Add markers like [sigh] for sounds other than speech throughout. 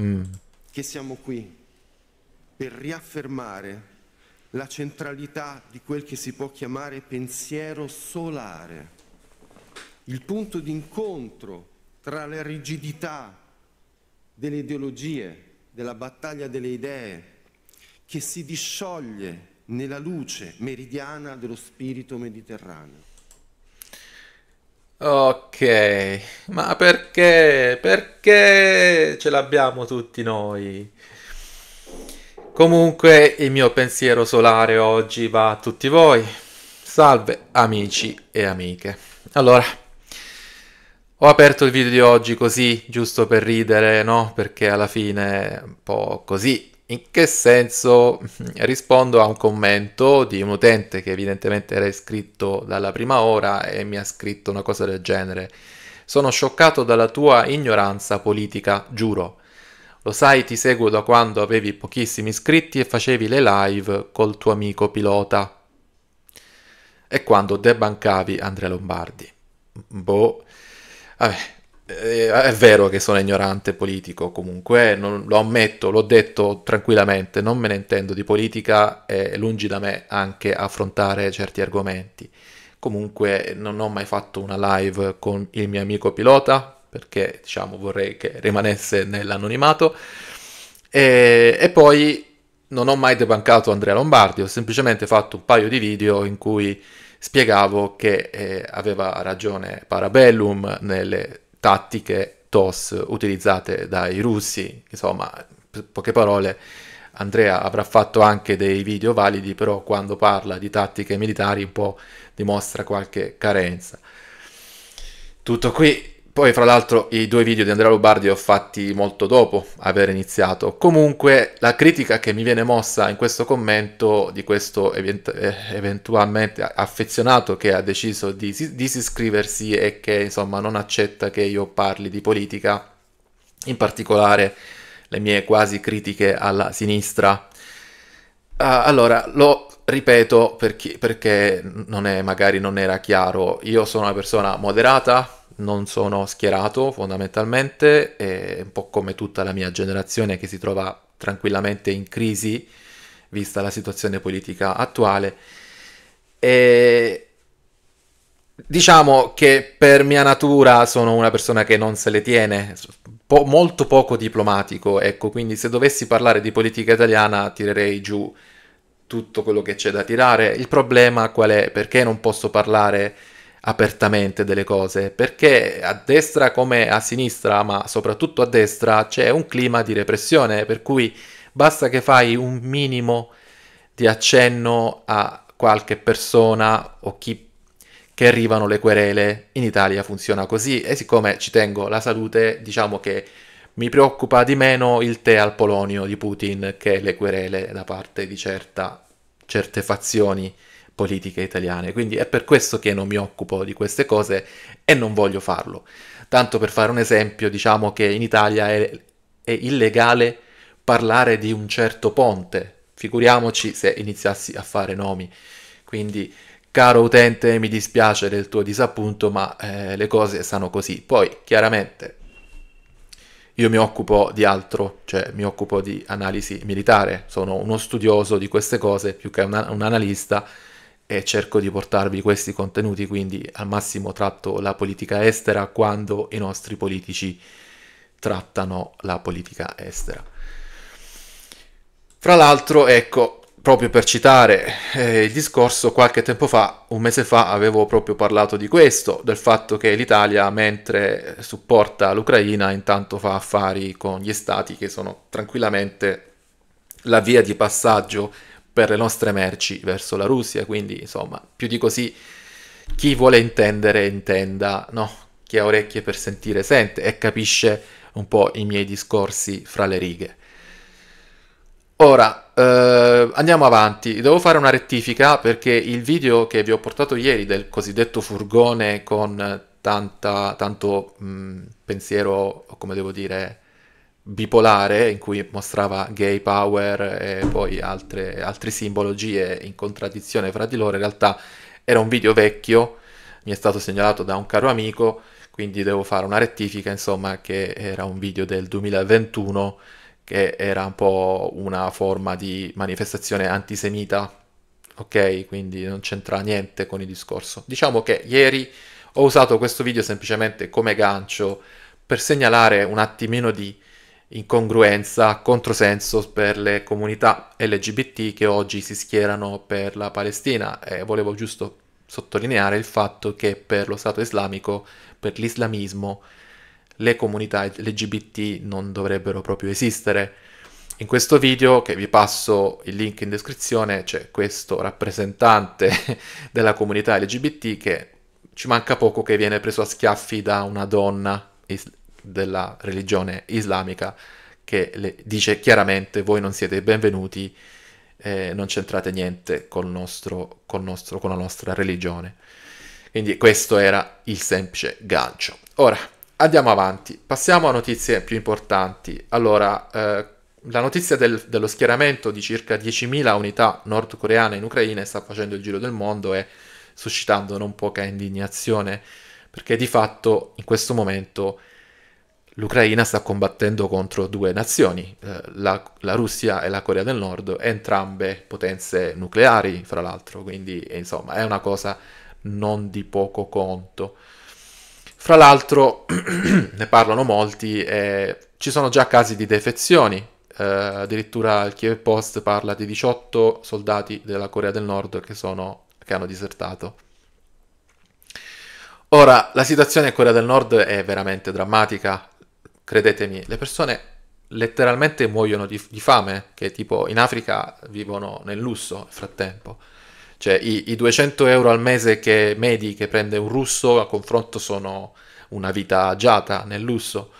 mm. che siamo qui per riaffermare la centralità di quel che si può chiamare pensiero solare, il punto di incontro tra la rigidità delle ideologie, della battaglia delle idee, che si discioglie nella luce meridiana dello spirito mediterraneo. Ok, ma perché? Perché ce l'abbiamo tutti noi? Comunque il mio pensiero solare oggi va a tutti voi. Salve amici e amiche. Allora, ho aperto il video di oggi così, giusto per ridere, no? Perché alla fine un po' così in che senso [laughs] rispondo a un commento di un utente che evidentemente era iscritto dalla prima ora e mi ha scritto una cosa del genere. Sono scioccato dalla tua ignoranza politica, giuro. Lo sai, ti seguo da quando avevi pochissimi iscritti e facevi le live col tuo amico pilota. E quando debancavi Andrea Lombardi. Boh. Vabbè, eh, è vero che sono ignorante politico, comunque eh, non, lo ammetto, l'ho detto tranquillamente, non me ne intendo di politica, è lungi da me anche affrontare certi argomenti. Comunque non ho mai fatto una live con il mio amico pilota, perché diciamo vorrei che rimanesse nell'anonimato. E, e poi non ho mai debancato Andrea Lombardi, ho semplicemente fatto un paio di video in cui spiegavo che eh, aveva ragione Parabellum nelle tattiche TOS utilizzate dai russi, insomma, poche parole, Andrea avrà fatto anche dei video validi, però quando parla di tattiche militari un po' dimostra qualche carenza. Tutto qui, poi, fra l'altro, i due video di Andrea Lubardi li ho fatti molto dopo aver iniziato. Comunque, la critica che mi viene mossa in questo commento di questo event- eh, eventualmente affezionato che ha deciso di disiscriversi e che, insomma, non accetta che io parli di politica, in particolare le mie quasi critiche alla sinistra. Uh, allora, lo ripeto perché, perché non è, magari non era chiaro, io sono una persona moderata, non sono schierato fondamentalmente, è un po' come tutta la mia generazione che si trova tranquillamente in crisi vista la situazione politica attuale. E diciamo che per mia natura sono una persona che non se le tiene, po molto poco diplomatico, ecco, quindi se dovessi parlare di politica italiana tirerei giù tutto quello che c'è da tirare. Il problema qual è? Perché non posso parlare apertamente delle cose? Perché a destra come a sinistra, ma soprattutto a destra, c'è un clima di repressione, per cui basta che fai un minimo di accenno a qualche persona o chi che arrivano le querele. In Italia funziona così e siccome ci tengo la salute, diciamo che mi preoccupa di meno il tè al polonio di Putin che le querele da parte di certa, certe fazioni politiche italiane. Quindi è per questo che non mi occupo di queste cose e non voglio farlo. Tanto per fare un esempio, diciamo che in Italia è, è illegale parlare di un certo ponte. Figuriamoci se iniziassi a fare nomi. Quindi, caro utente, mi dispiace del tuo disappunto, ma eh, le cose stanno così. Poi, chiaramente, io mi occupo di altro, cioè mi occupo di analisi militare, sono uno studioso di queste cose più che un, un analista e cerco di portarvi questi contenuti, quindi al massimo tratto la politica estera quando i nostri politici trattano la politica estera. Fra l'altro, ecco, proprio per citare eh, il discorso, qualche tempo fa, un mese fa, avevo proprio parlato di questo, del fatto che l'Italia, mentre supporta l'Ucraina, intanto fa affari con gli stati che sono tranquillamente la via di passaggio per le nostre merci verso la Russia, quindi insomma, più di così chi vuole intendere intenda, no? Chi ha orecchie per sentire sente e capisce un po' i miei discorsi fra le righe. Ora, Uh, andiamo avanti, devo fare una rettifica perché il video che vi ho portato ieri del cosiddetto furgone con tanta, tanto mh, mm, pensiero, come devo dire, bipolare, in cui mostrava gay power e poi altre, altre simbologie in contraddizione fra di loro, in realtà era un video vecchio, mi è stato segnalato da un caro amico, quindi devo fare una rettifica, insomma, che era un video del 2021 che era un po' una forma di manifestazione antisemita, ok? Quindi non c'entra niente con il discorso. Diciamo che ieri ho usato questo video semplicemente come gancio per segnalare un attimino di incongruenza, controsenso per le comunità LGBT che oggi si schierano per la Palestina e volevo giusto sottolineare il fatto che per lo Stato islamico, per l'islamismo, le comunità LGBT non dovrebbero proprio esistere. In questo video, che vi passo il link in descrizione, c'è questo rappresentante [laughs] della comunità LGBT che ci manca poco che viene preso a schiaffi da una donna is- della religione islamica che le dice chiaramente voi non siete benvenuti, eh, non c'entrate niente col nostro, col nostro, con la nostra religione. Quindi questo era il semplice gancio. Ora, Andiamo avanti, passiamo a notizie più importanti. Allora, eh, la notizia del, dello schieramento di circa 10.000 unità nordcoreane in Ucraina sta facendo il giro del mondo e suscitando non poca indignazione, perché di fatto in questo momento l'Ucraina sta combattendo contro due nazioni, eh, la, la, Russia e la Corea del Nord, entrambe potenze nucleari, fra l'altro, quindi insomma è una cosa non di poco conto. Fra l'altro [clears throat] ne parlano molti e ci sono già casi di defezioni, Uh, addirittura il Kiev Post parla di 18 soldati della Corea del Nord che, sono, che, hanno disertato. Ora, la situazione in Corea del Nord è veramente drammatica, credetemi, le persone letteralmente muoiono di, di fame, che tipo in Africa vivono nel lusso nel frattempo. Cioè i, i 200 euro al mese che medi che prende un russo a confronto sono una vita agiata nel lusso.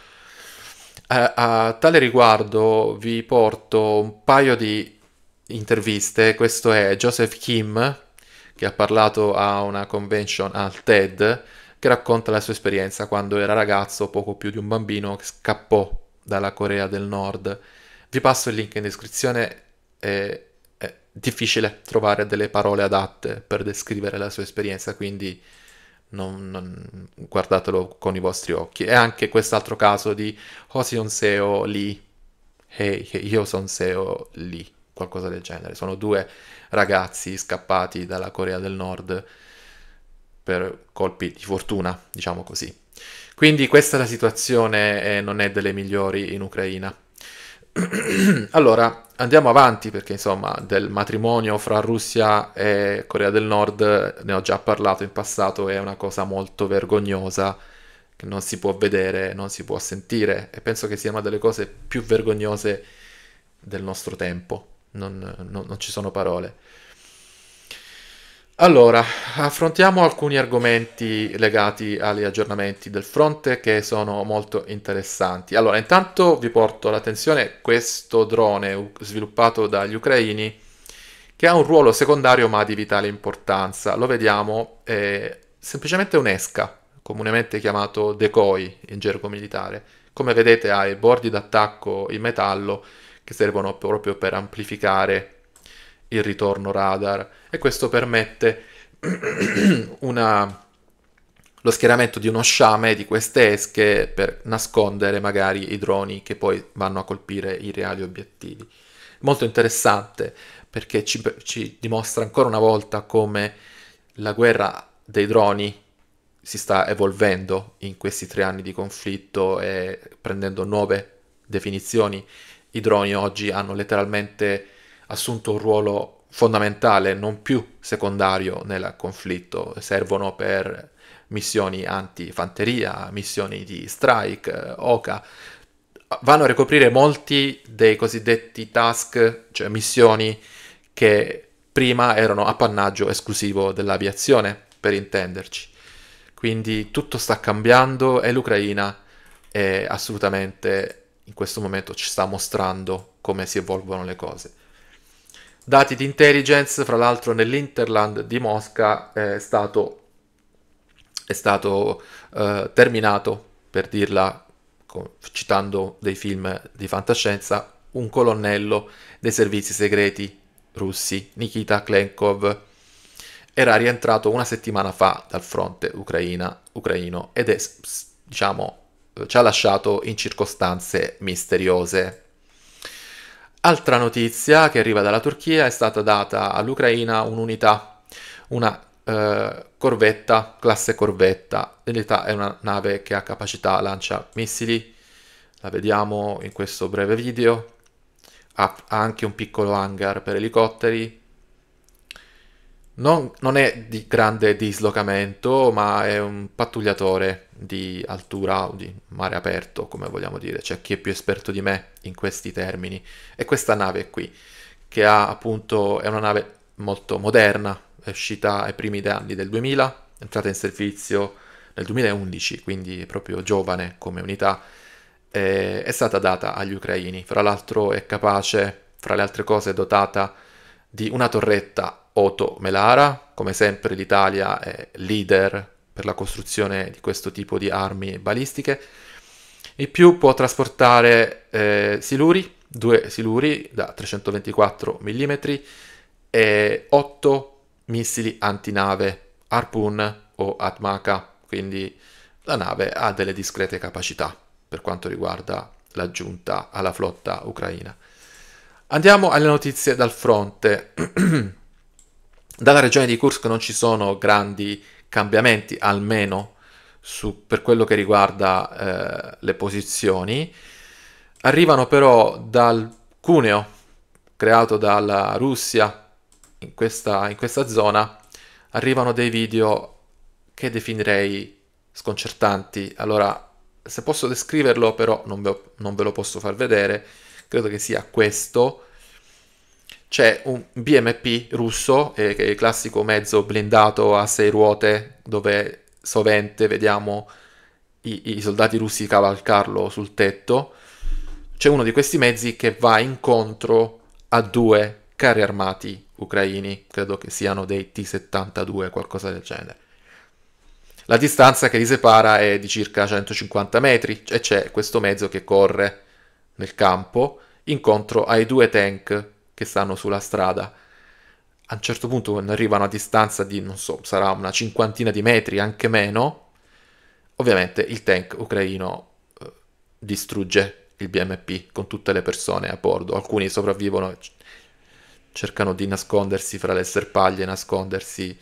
A, a tale riguardo vi porto un paio di interviste. Questo è Joseph Kim che ha parlato a una convention al TED che racconta la sua esperienza quando era ragazzo, poco più di un bambino, che scappò dalla Corea del Nord. Vi passo il link in descrizione e difficile trovare delle parole adatte per descrivere la sua esperienza, quindi non, non, guardatelo con i vostri occhi. E anche quest'altro caso di Hosion oh, Seo Lee, hey, hey, io son Seo Lee, qualcosa del genere. Sono due ragazzi scappati dalla Corea del Nord per colpi di fortuna, diciamo così. Quindi questa è la situazione e non è delle migliori in Ucraina. [clears throat] allora, andiamo avanti perché insomma del matrimonio fra Russia e Corea del Nord ne ho già parlato in passato, è una cosa molto vergognosa che non si può vedere, non si può sentire e penso che sia una delle cose più vergognose del nostro tempo, non, non, non ci sono parole. Allora, affrontiamo alcuni argomenti legati agli aggiornamenti del fronte che sono molto interessanti. Allora, intanto vi porto all'attenzione questo drone sviluppato dagli ucraini che ha un ruolo secondario ma di vitale importanza. Lo vediamo, è semplicemente un'esca, comunemente chiamato decoy in gergo militare. Come vedete ha i bordi d'attacco in metallo che servono proprio per amplificare il ritorno radar e questo permette [clears throat] una, lo schieramento di uno sciame di queste esche per nascondere magari i droni che poi vanno a colpire i reali obiettivi. Molto interessante perché ci, ci dimostra ancora una volta come la guerra dei droni si sta evolvendo in questi tre anni di conflitto e prendendo nuove definizioni. I droni oggi hanno letteralmente assunto un ruolo fondamentale, non più secondario nel conflitto, servono per missioni antifanteria, missioni di strike, eh, OCA, vanno a ricoprire molti dei cosiddetti task, cioè missioni che prima erano appannaggio esclusivo dell'aviazione, per intenderci. Quindi tutto sta cambiando e l'Ucraina è assolutamente in questo momento ci sta mostrando come si evolvono le cose. Dati di intelligence, fra l'altro nell'Interland di Mosca è stato, è stato eh, terminato, per dirla citando dei film di fantascienza, un colonnello dei servizi segreti russi, Nikita Klenkov, era rientrato una settimana fa dal fronte ucraina, ucraino ed è, diciamo, eh, ci ha lasciato in circostanze misteriose. Altra notizia che arriva dalla Turchia è stata data all'Ucraina un'unità, una eh, corvetta, classe corvetta. L'unità è una nave che ha capacità lancia missili, la vediamo in questo breve video. Ha, ha anche un piccolo hangar per elicotteri. Non, non è di grande dislocamento, ma è un pattugliatore di altura o di mare aperto, come vogliamo dire, c'è chi è più esperto di me in questi termini. E questa nave qui, che ha appunto, è una nave molto moderna, è uscita ai primi anni del 2000, è entrata in servizio nel 2011, quindi proprio giovane come unità, eh, è stata data agli ucraini. Fra l'altro è capace, fra le altre cose, dotata di una torretta Oto Melara, come sempre l'Italia è leader per la costruzione di questo tipo di armi balistiche. In più può trasportare eh, siluri, due siluri da 324 mm e 8 missili antinave Harpoon o Atmaka, quindi la nave ha delle discrete capacità per quanto riguarda l'aggiunta alla flotta ucraina. Andiamo alle notizie dal fronte. [clears throat] Dalla regione di Kursk non ci sono grandi cambiamenti almeno su, per quello che riguarda eh, le posizioni, arrivano però dal cuneo creato dalla Russia in questa, in questa zona, arrivano dei video che definirei sconcertanti. Allora, se posso descriverlo però non ve, non ve lo posso far vedere, credo che sia questo c'è un BMP russo, eh, che è il classico mezzo blindato a sei ruote, dove sovente vediamo i, i soldati russi cavalcarlo sul tetto. C'è uno di questi mezzi che va incontro a due carri armati ucraini, credo che siano dei T-72, qualcosa del genere. La distanza che li separa è di circa 150 metri e c'è questo mezzo che corre nel campo incontro ai due tank che stanno sulla strada. A un certo punto, quando arrivano a distanza di, non so, sarà una cinquantina di metri, anche meno, ovviamente il tank ucraino eh, distrugge il BMP con tutte le persone a bordo. Alcuni sopravvivono, cercano di nascondersi fra le serpaglie, nascondersi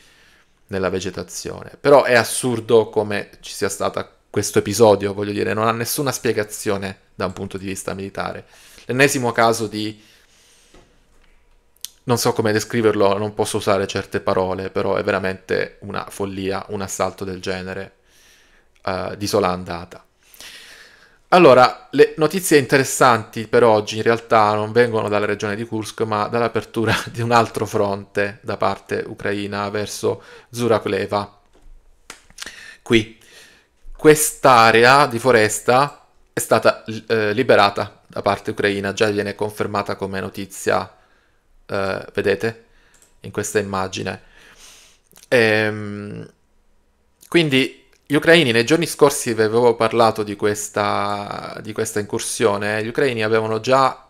nella vegetazione. Però è assurdo come ci sia stato questo episodio, voglio dire, non ha nessuna spiegazione da un punto di vista militare. L'ennesimo caso di non so come descriverlo, non posso usare certe parole, però è veramente una follia, un assalto del genere uh, di sola andata. Allora, le notizie interessanti per oggi in realtà non vengono dalla regione di Kursk, ma dall'apertura [laughs] di un altro fronte da parte ucraina verso Zurakleva. Qui, quest'area di foresta è stata eh, liberata da parte ucraina, già viene confermata come notizia eh, vedete in questa immagine. E, ehm, quindi gli ucraini, nei giorni scorsi vi avevo parlato di questa, di questa incursione, gli ucraini avevano già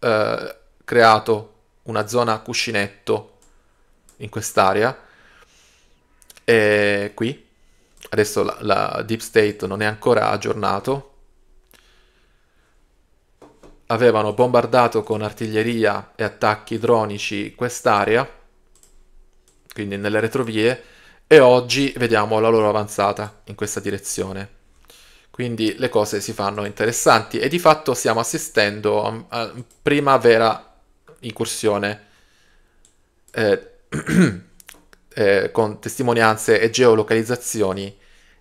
eh, creato una zona cuscinetto in quest'area. E qui, adesso la, la Deep State non è ancora aggiornato, avevano bombardato con artiglieria e attacchi dronici quest'area, quindi nelle retrovie, e oggi vediamo la loro avanzata in questa direzione. Quindi le cose si fanno interessanti e di fatto stiamo assistendo a, prima vera incursione eh, [clears throat] eh, con testimonianze e geolocalizzazioni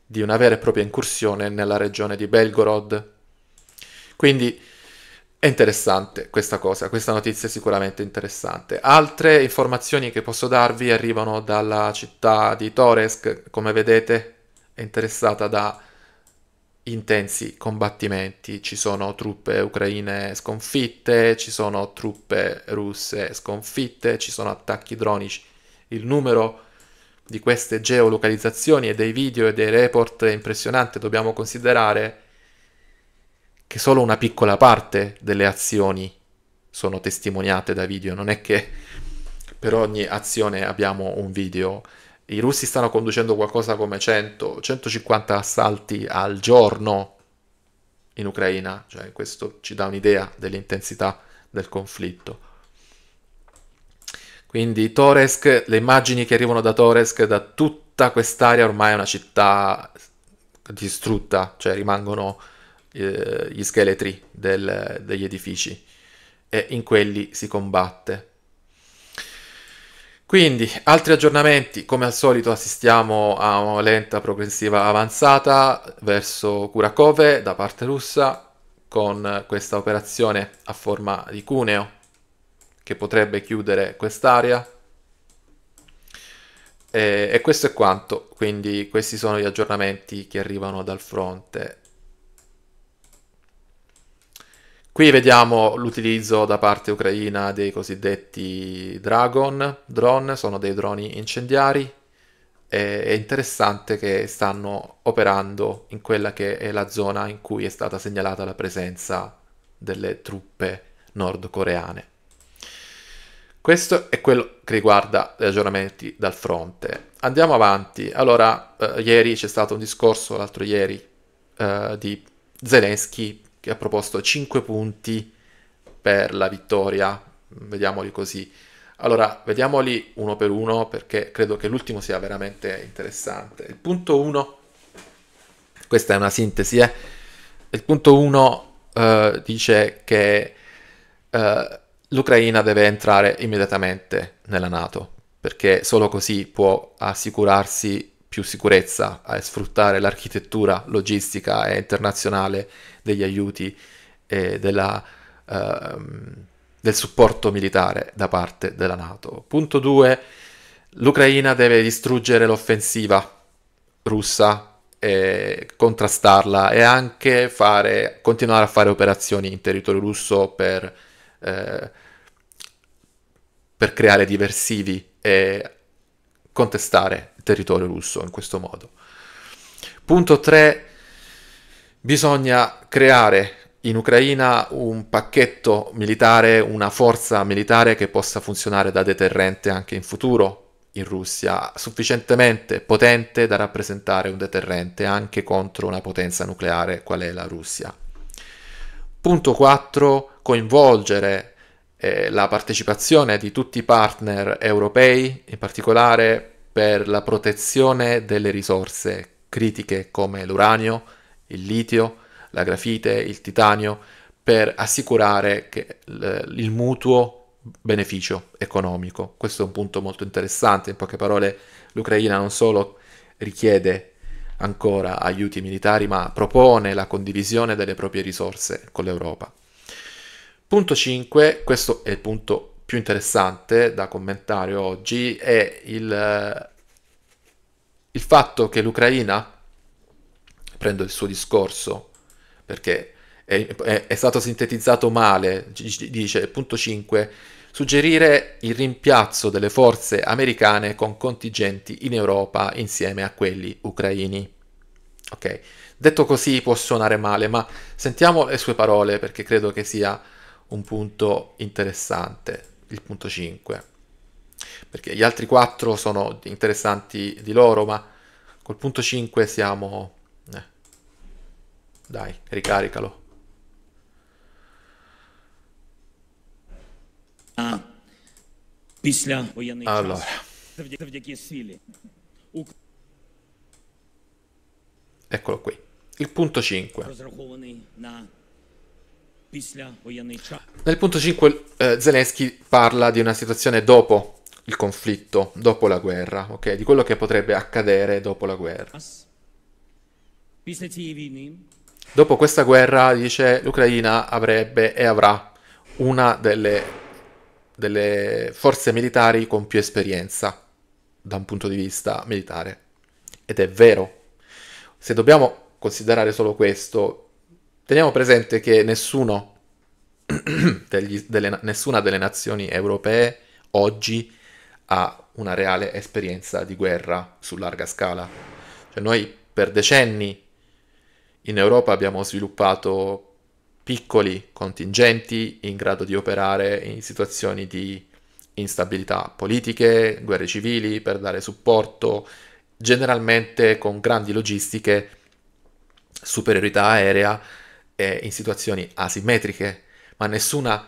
di una vera e propria incursione nella regione di Belgorod. Quindi è interessante questa cosa, questa notizia è sicuramente interessante. Altre informazioni che posso darvi arrivano dalla città di Toresc, come vedete è interessata da intensi combattimenti, ci sono truppe ucraine sconfitte, ci sono truppe russe sconfitte, ci sono attacchi dronici. Il numero di queste geolocalizzazioni e dei video e dei report è impressionante, dobbiamo considerare che solo una piccola parte delle azioni sono testimoniate da video, non è che per ogni azione abbiamo un video. I russi stanno conducendo qualcosa come 100, 150 assalti al giorno in Ucraina, cioè questo ci dà un'idea dell'intensità del conflitto. Quindi Toresk, le immagini che arrivano da Toresk, da tutta quest'area ormai è una città distrutta, cioè rimangono eh, gli scheletri del, degli edifici e in quelli si combatte. Quindi, altri aggiornamenti, come al solito assistiamo a una lenta progressiva avanzata verso Kurakove da parte russa con questa operazione a forma di cuneo che potrebbe chiudere quest'area. E, e questo è quanto, quindi questi sono gli aggiornamenti che arrivano dal fronte Qui vediamo l'utilizzo da parte ucraina dei cosiddetti Dragon drone, sono dei droni incendiari. È interessante che stanno operando in quella che è la zona in cui è stata segnalata la presenza delle truppe nordcoreane. Questo è quello che riguarda gli aggiornamenti dal fronte. Andiamo avanti. Allora, eh, ieri c'è stato un discorso, l'altro ieri, eh, di Zelensky che ha proposto 5 punti per la vittoria, vediamoli così. Allora, vediamoli uno per uno perché credo che l'ultimo sia veramente interessante. Il punto 1, questa è una sintesi, eh? il punto 1 eh, dice che eh, l'Ucraina deve entrare immediatamente nella Nato perché solo così può assicurarsi più sicurezza a sfruttare l'architettura logistica e internazionale degli aiuti e della, ehm, del supporto militare da parte della Nato. Punto 2. L'Ucraina deve distruggere l'offensiva russa e contrastarla e anche fare, continuare a fare operazioni in territorio russo per, eh, per creare diversivi e contestare territorio russo in questo modo. Punto 3. Bisogna creare in Ucraina un pacchetto militare, una forza militare che possa funzionare da deterrente anche in futuro in Russia, sufficientemente potente da rappresentare un deterrente anche contro una potenza nucleare qual è la Russia. Punto 4. Coinvolgere eh, la partecipazione di tutti i partner europei, in particolare per la protezione delle risorse critiche come l'uranio, il litio, la grafite, il titanio, per assicurare che il mutuo beneficio economico. Questo è un punto molto interessante, in poche parole l'Ucraina non solo richiede ancora aiuti militari, ma propone la condivisione delle proprie risorse con l'Europa. Punto 5, questo è il punto più interessante da commentare oggi è il, il fatto che l'Ucraina, prendo il suo discorso perché è, è, è stato sintetizzato male, dice punto 5, suggerire il rimpiazzo delle forze americane con contingenti in Europa insieme a quelli ucraini. Ok, detto così può suonare male, ma sentiamo le sue parole perché credo che sia un punto interessante il punto 5 perché gli altri 4 sono interessanti di loro ma col punto 5 siamo eh. dai ricaricalo allora eccolo qui il punto 5 nel punto 5 eh, Zelensky parla di una situazione dopo il conflitto, dopo la guerra, okay? di quello che potrebbe accadere dopo la guerra. Dopo questa guerra, dice, l'Ucraina avrebbe e avrà una delle, delle forze militari con più esperienza da un punto di vista militare. Ed è vero. Se dobbiamo considerare solo questo, Teniamo presente che nessuno [clears throat] degli, delle, nessuna delle nazioni europee oggi ha una reale esperienza di guerra su larga scala. Cioè noi per decenni in Europa abbiamo sviluppato piccoli contingenti in grado di operare in situazioni di instabilità politiche, guerre civili, per dare supporto, generalmente con grandi logistiche, superiorità aerea, eh, in situazioni asimmetriche, ma nessuna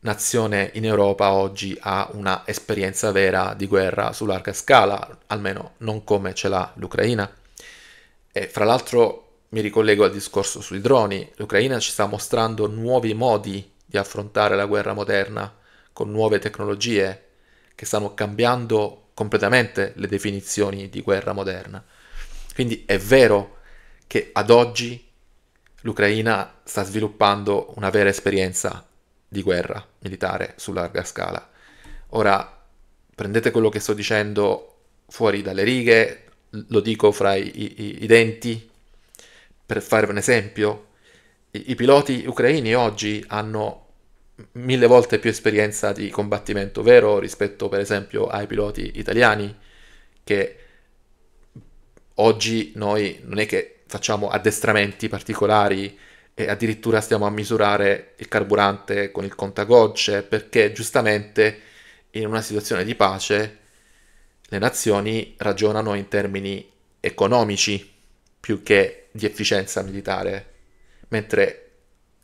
nazione in Europa oggi ha una esperienza vera di guerra su larga scala, almeno non come ce l'ha l'Ucraina. E fra l'altro mi ricollego al discorso sui droni, l'Ucraina ci sta mostrando nuovi modi di affrontare la guerra moderna con nuove tecnologie che stanno cambiando completamente le definizioni di guerra moderna. Quindi è vero che ad oggi l'Ucraina sta sviluppando una vera esperienza di guerra militare su larga scala. Ora, prendete quello che sto dicendo fuori dalle righe, lo dico fra i, i, i denti, per farvi un esempio, i, i piloti ucraini oggi hanno mille volte più esperienza di combattimento vero rispetto per esempio ai piloti italiani che oggi noi non è che facciamo addestramenti particolari e addirittura stiamo a misurare il carburante con il contagocce perché giustamente in una situazione di pace le nazioni ragionano in termini economici più che di efficienza militare, mentre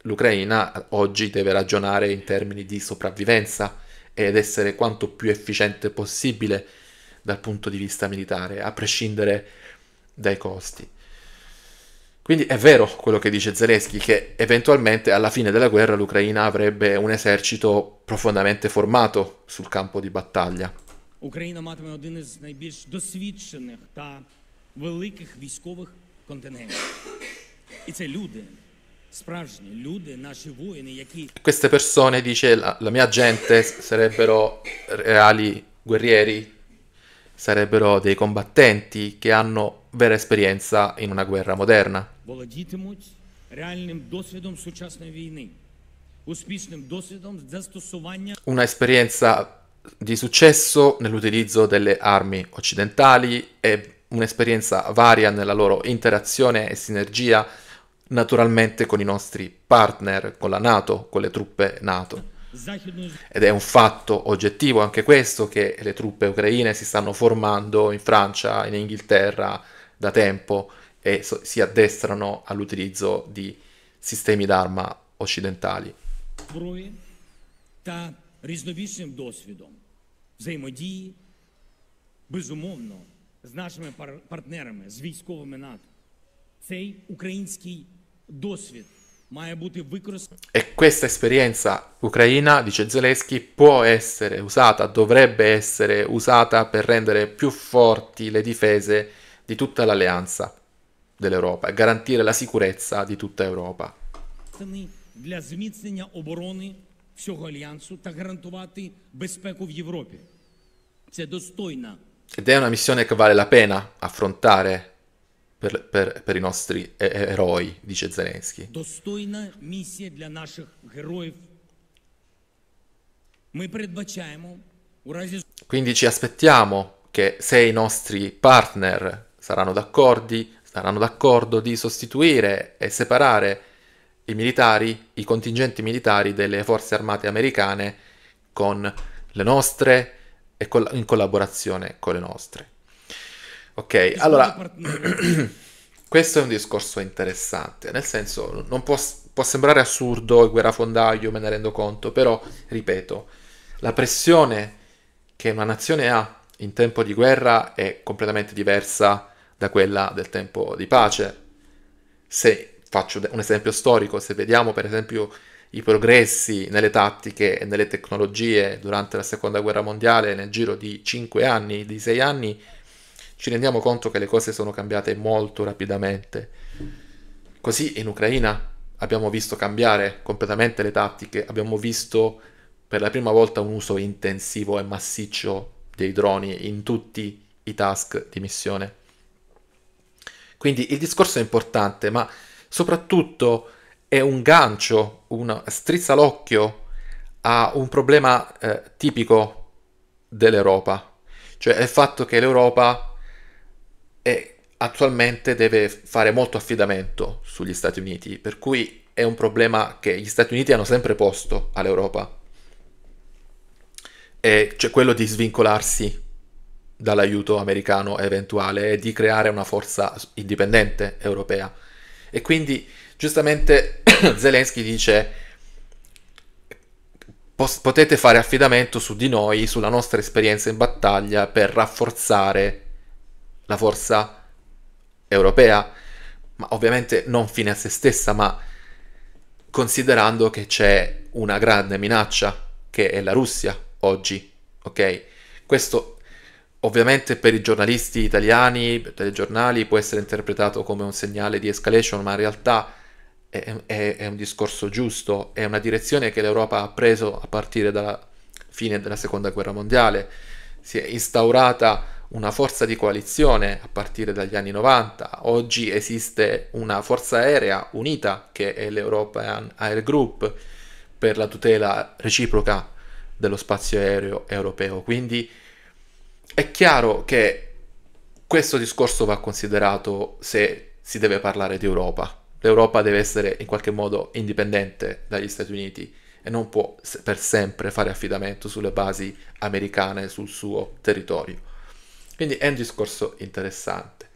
l'Ucraina oggi deve ragionare in termini di sopravvivenza ed essere quanto più efficiente possibile dal punto di vista militare, a prescindere dai costi. Quindi è vero quello che dice Zelensky, che eventualmente alla fine della guerra l'Ucraina avrebbe un esercito profondamente formato sul campo di battaglia. Україна матиме один із найбільш досвідчених та великих військових контингентів. І це люди, справжні люди, наші воїни, які... Queste persone, dice la, la mia gente, sarebbero reali guerrieri, sarebbero dei combattenti che hanno vera esperienza in una guerra moderna володітимуть реальним досвідом сучасної війни, успішним досвідом застосування un'esperienza di successo nell'utilizzo delle armi occidentali e un'esperienza varia nella loro interazione e sinergia naturalmente con i nostri partner, con la Nato, con le truppe Nato. Ed è un fatto oggettivo anche questo che le truppe ucraine si stanno formando in Francia, in Inghilterra da tempo e so- si addestrano all'utilizzo di sistemi d'arma occidentali. безумовно, з нашими партнерами, з військовими НАТО. Цей український досвід має бути використаний. E questa esperienza ucraina, dice Zelensky, può essere usata, dovrebbe essere usata per rendere più forti le difese di tutta l'alleanza dell'Europa, e garantire la sicurezza di tutta Europa. Для зміцнення оборони всього альянсу та гарантувати безпеку в Європі. Це достойна. Ed è una missione che vale la pena affrontare per, per, per i nostri eh, eh, eroi, dice Zelensky. Достойна місія для наших героїв. Ми передбачаємо у разі Quindi ci aspettiamo che se i nostri partner saranno d'accordo, saranno d'accordo di sostituire e separare i militari, i contingenti militari delle forze armate americane con le nostre e col- in collaborazione con le nostre. Ok, allora [clears throat] questo è un discorso interessante, nel senso non può, può sembrare assurdo il guerrafondaio, me ne rendo conto, però ripeto, la pressione che una nazione ha in tempo di guerra è completamente diversa da quella del tempo di pace. Se faccio un esempio storico, se vediamo per esempio i progressi nelle tattiche e nelle tecnologie durante la seconda guerra mondiale nel giro di 5 anni, di 6 anni, ci rendiamo conto che le cose sono cambiate molto rapidamente. Così in Ucraina abbiamo visto cambiare completamente le tattiche, abbiamo visto per la prima volta un uso intensivo e massiccio dei droni in tutti i task di missione. Quindi il discorso è importante, ma soprattutto è un gancio, una strizza l'occhio a un problema eh, tipico dell'Europa, cioè il fatto che l'Europa è, attualmente deve fare molto affidamento sugli Stati Uniti, per cui è un problema che gli Stati Uniti hanno sempre posto all'Europa, e cioè quello di svincolarsi dall'aiuto americano eventuale e di creare una forza indipendente europea. E quindi giustamente [coughs] Zelensky dice potete fare affidamento su di noi, sulla nostra esperienza in battaglia per rafforzare la forza europea, ma ovviamente non fine a se stessa, ma considerando che c'è una grande minaccia che è la Russia oggi, ok? Questo Ovviamente per i giornalisti italiani, per i telegiornali, può essere interpretato come un segnale di escalation, ma in realtà è, è, è un discorso giusto, è una direzione che l'Europa ha preso a partire dalla fine della Seconda Guerra Mondiale. Si è instaurata una forza di coalizione a partire dagli anni 90. Oggi esiste una forza aerea unita che è l'European Air Group per la tutela reciproca dello spazio aereo europeo. Quindi è chiaro che questo discorso va considerato se si deve parlare di Europa. L'Europa deve essere in qualche modo indipendente dagli Stati Uniti e non può per sempre fare affidamento sulle basi americane sul suo territorio. Quindi è un discorso interessante.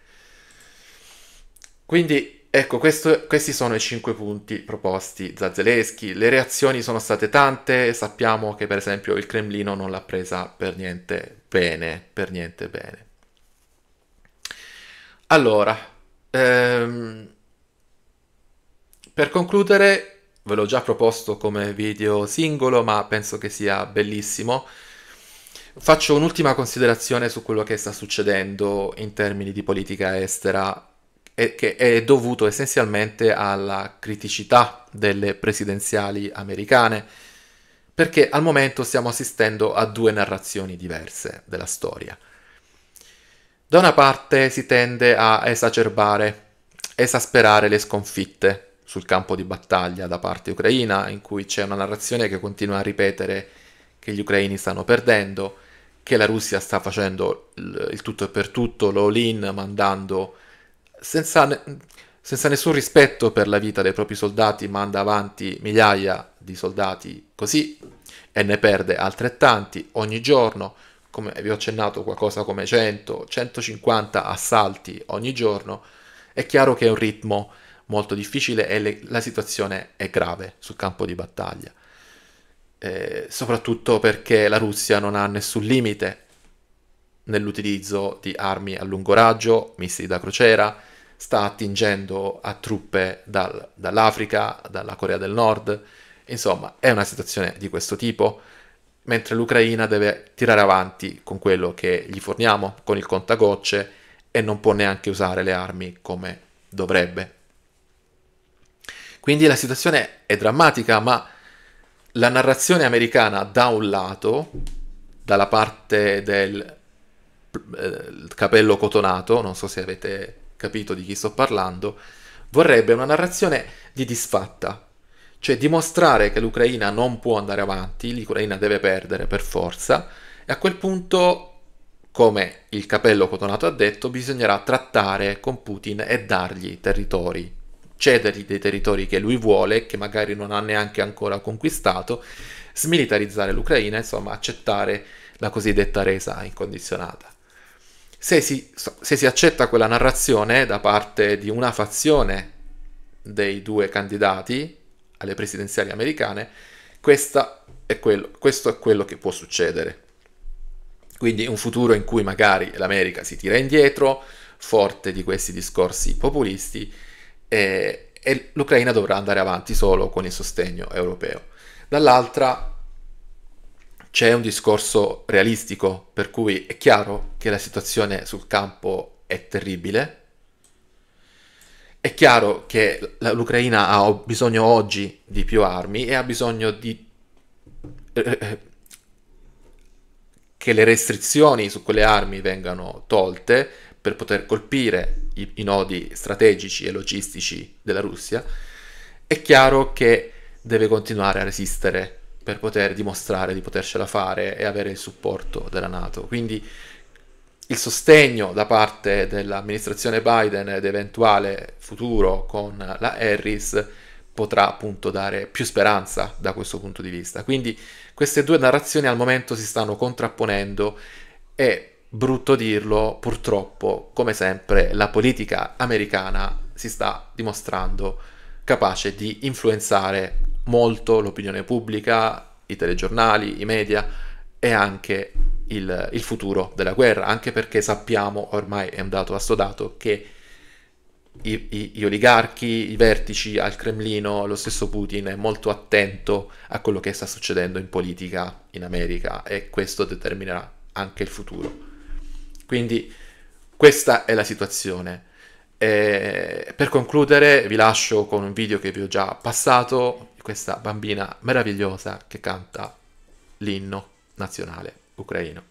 Quindi ecco, questo, questi sono i cinque punti proposti da Zelensky. Le reazioni sono state tante, sappiamo che per esempio il Cremlino non l'ha presa per niente bene, per niente bene. Allora, ehm, per concludere, ve l'ho già proposto come video singolo, ma penso che sia bellissimo. Faccio un'ultima considerazione su quello che sta succedendo in termini di politica estera e che è dovuto essenzialmente alla criticità delle presidenziali americane perché al momento stiamo assistendo a due narrazioni diverse della storia. Da una parte si tende a esacerbare, esasperare le sconfitte sul campo di battaglia da parte ucraina, in cui c'è una narrazione che continua a ripetere che gli ucraini stanno perdendo, che la Russia sta facendo il tutto e per tutto, l'all-in, mandando senza senza nessun rispetto per la vita dei propri soldati, manda avanti migliaia di soldati così e ne perde altrettanti ogni giorno, come vi ho accennato qualcosa come 100-150 assalti ogni giorno, è chiaro che è un ritmo molto difficile e le, la situazione è grave sul campo di battaglia, eh, soprattutto perché la Russia non ha nessun limite nell'utilizzo di armi a lungo raggio, missili da crociera, sta attingendo a truppe dal, dall'Africa, dalla Corea del Nord, insomma è una situazione di questo tipo, mentre l'Ucraina deve tirare avanti con quello che gli forniamo, con il contagocce, e non può neanche usare le armi come dovrebbe. Quindi la situazione è drammatica, ma la narrazione americana da un lato, dalla parte del eh, capello cotonato, non so se avete capito di chi sto parlando, vorrebbe una narrazione di disfatta, cioè dimostrare che l'Ucraina non può andare avanti, l'Ucraina deve perdere per forza, e a quel punto, come il capello cotonato ha detto, bisognerà trattare con Putin e dargli territori, cedergli dei territori che lui vuole, che magari non ha neanche ancora conquistato, smilitarizzare l'Ucraina, insomma accettare la cosiddetta resa incondizionata se si, se si accetta quella narrazione da parte di una fazione dei due candidati alle presidenziali americane, è quello, questo è quello che può succedere. Quindi un futuro in cui magari l'America si tira indietro, forte di questi discorsi populisti, e, e l'Ucraina dovrà andare avanti solo con il sostegno europeo. Dall'altra c'è un discorso realistico, per cui è chiaro che la situazione sul campo è terribile, è chiaro che l'Ucraina ha bisogno oggi di più armi e ha bisogno di... Eh, eh, eh, che le restrizioni su quelle armi vengano tolte per poter colpire i, i nodi strategici e logistici della Russia, è chiaro che deve continuare a resistere per poter dimostrare di potercela fare e avere il supporto della Nato. Quindi il sostegno da parte dell'amministrazione Biden ed eventuale futuro con la Harris potrà appunto dare più speranza da questo punto di vista. Quindi queste due narrazioni al momento si stanno contrapponendo e brutto dirlo, purtroppo, come sempre, la politica americana si sta dimostrando capace di influenzare molto l'opinione pubblica, i telegiornali, i media e anche il, il futuro della guerra, anche perché sappiamo, ormai è un dato assodato, che i, i, gli oligarchi, i vertici al Cremlino, lo stesso Putin è molto attento a quello che sta succedendo in politica in America e questo determinerà anche il futuro. Quindi questa è la situazione. E per concludere vi lascio con un video che vi ho già passato, questa bambina meravigliosa che canta l'inno nazionale ucraino.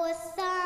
was some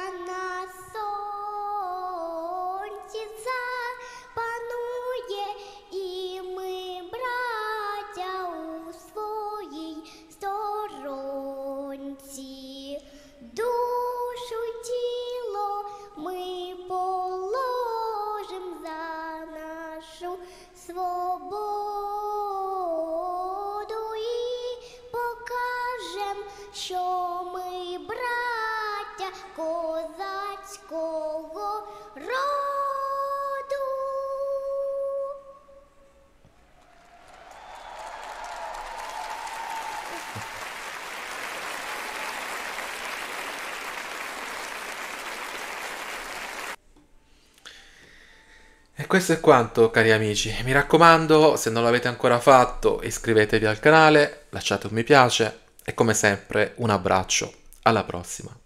questo è quanto cari amici, mi raccomando se non l'avete ancora fatto iscrivetevi al canale, lasciate un mi piace e come sempre un abbraccio, alla prossima.